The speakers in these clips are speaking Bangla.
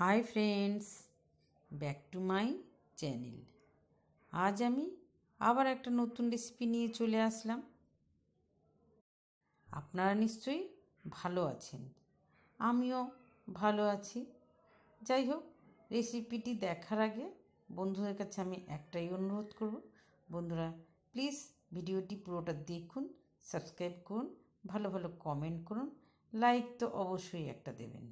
high friends back to my channel আজ আমি আবার একটা নতুন রেসিপি নিয়ে চলে আসলাম আপনারা নিশ্চয়ই ভালো আছেন আমিও ভালো আছি যাই হোক রেসিপিটি দেখার আগে বন্ধুদের কাছে আমি একটাই অনুরোধ করব বন্ধুরা প্লিজ ভিডিওটি পুরোটা দেখুন সাবস্ক্রাইব করুন ভালো ভালো কমেন্ট করুন লাইক তো অবশ্যই একটা দেবেন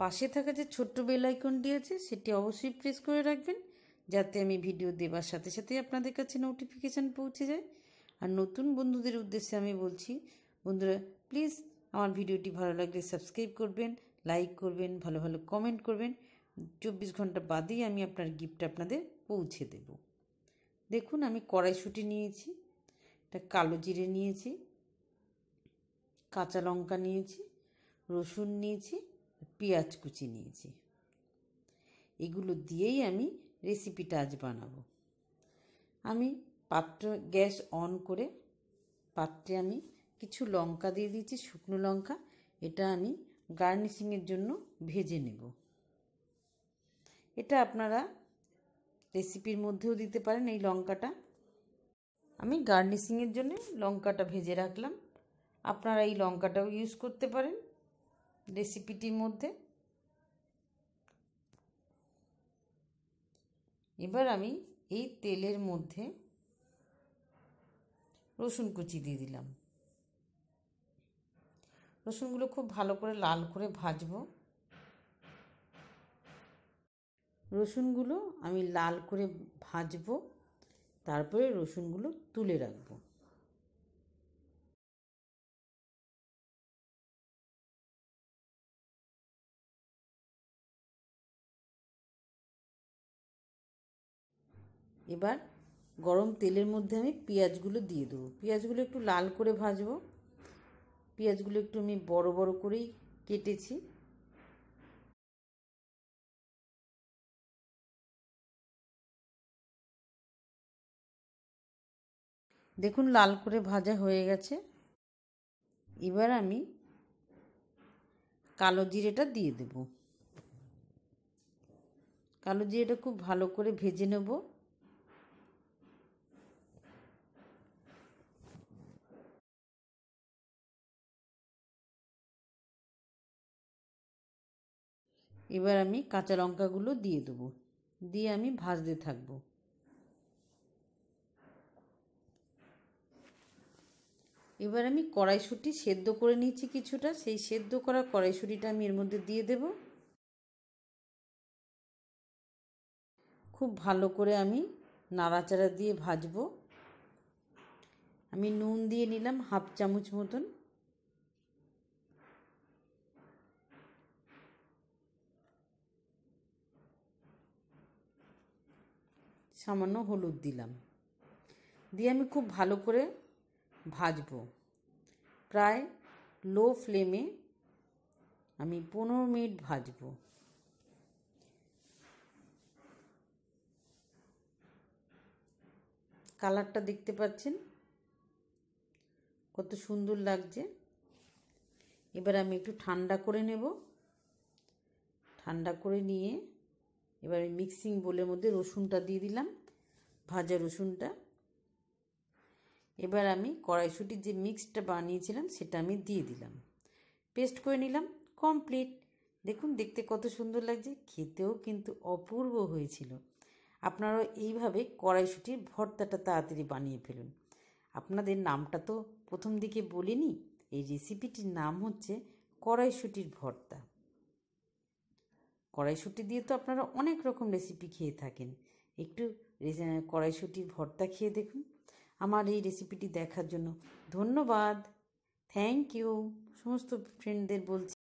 পাশে থাকা যে ছোট্ট বেল আইকনটি আছে সেটি অবশ্যই প্রেস করে রাখবেন যাতে আমি ভিডিও দেবার সাথে সাথে আপনাদের কাছে নোটিফিকেশান পৌঁছে যায় আর নতুন বন্ধুদের উদ্দেশ্যে আমি বলছি বন্ধুরা প্লিজ আমার ভিডিওটি ভালো লাগলে সাবস্ক্রাইব করবেন লাইক করবেন ভালো ভালো কমেন্ট করবেন চব্বিশ ঘন্টা বাদেই আমি আপনার গিফট আপনাদের পৌঁছে দেব দেখুন আমি কড়াইশুটি নিয়েছি একটা কালো জিরে নিয়েছি কাঁচা লঙ্কা নিয়েছি রসুন নিয়েছি পেঁয়াজ কুচি নিয়েছি এগুলো দিয়েই আমি রেসিপিটা আজ বানাবো আমি পাত্র গ্যাস অন করে পাত্রে আমি কিছু লঙ্কা দিয়ে দিয়েছি শুকনো লঙ্কা এটা আমি গার্নিশিংয়ের জন্য ভেজে নেব এটা আপনারা রেসিপির মধ্যেও দিতে পারেন এই লঙ্কাটা আমি গার্নিশিংয়ের জন্য লঙ্কাটা ভেজে রাখলাম আপনারা এই লঙ্কাটাও ইউজ করতে পারেন রেসিপিটির মধ্যে এবার আমি এই তেলের মধ্যে রসুন কুচি দিয়ে দিলাম রসুনগুলো খুব ভালো করে লাল করে ভাজবো রসুনগুলো আমি লাল করে ভাজবো তারপরে রসুনগুলো তুলে রাখবো এবার গরম তেলের মধ্যে আমি পেঁয়াজগুলো দিয়ে দেবো পেঁয়াজগুলো একটু লাল করে ভাজবো পেঁয়াজগুলো একটু আমি বড় বড় করেই কেটেছি দেখুন লাল করে ভাজা হয়ে গেছে এবার আমি কালো জিরেটা দিয়ে দেব কালো জিরেটা খুব ভালো করে ভেজে নেবো এবার আমি কাঁচা লঙ্কাগুলো দিয়ে দেবো দিয়ে আমি ভাজতে থাকবো এবার আমি কড়াইশুঁটি সেদ্ধ করে নিয়েছি কিছুটা সেই সেদ্ধ করা কড়াইশুঁটিটা আমি এর মধ্যে দিয়ে দেব খুব ভালো করে আমি নাড়াচাড়া দিয়ে ভাজবো আমি নুন দিয়ে নিলাম হাফ চামচ মতন সামান্য হলুদ দিলাম দিয়ে আমি খুব ভালো করে ভাজব প্রায় লো ফ্লেমে আমি পনেরো মিনিট ভাজব কালারটা দেখতে পাচ্ছেন কত সুন্দর লাগছে এবার আমি একটু ঠান্ডা করে নেব ঠান্ডা করে নিয়ে এবার আমি মিক্সিং বোলের মধ্যে রসুনটা দিয়ে দিলাম ভাজা রসুনটা এবার আমি কড়াইশুটির যে মিক্সটা বানিয়েছিলাম সেটা আমি দিয়ে দিলাম পেস্ট করে নিলাম কমপ্লিট দেখুন দেখতে কত সুন্দর লাগছে খেতেও কিন্তু অপূর্ব হয়েছিল আপনারা এইভাবে কড়াইশুটির ভর্তাটা তাড়াতাড়ি বানিয়ে ফেলুন আপনাদের নামটা তো প্রথম দিকে বলিনি এই রেসিপিটির নাম হচ্ছে কড়াইশুটির ভর্তা কড়াইশুঁটি দিয়ে তো আপনারা অনেক রকম রেসিপি খেয়ে থাকেন একটু কড়াইশুঁটির ভর্তা খেয়ে দেখুন আমার এই রেসিপিটি দেখার জন্য ধন্যবাদ থ্যাংক ইউ সমস্ত ফ্রেন্ডদের বলছি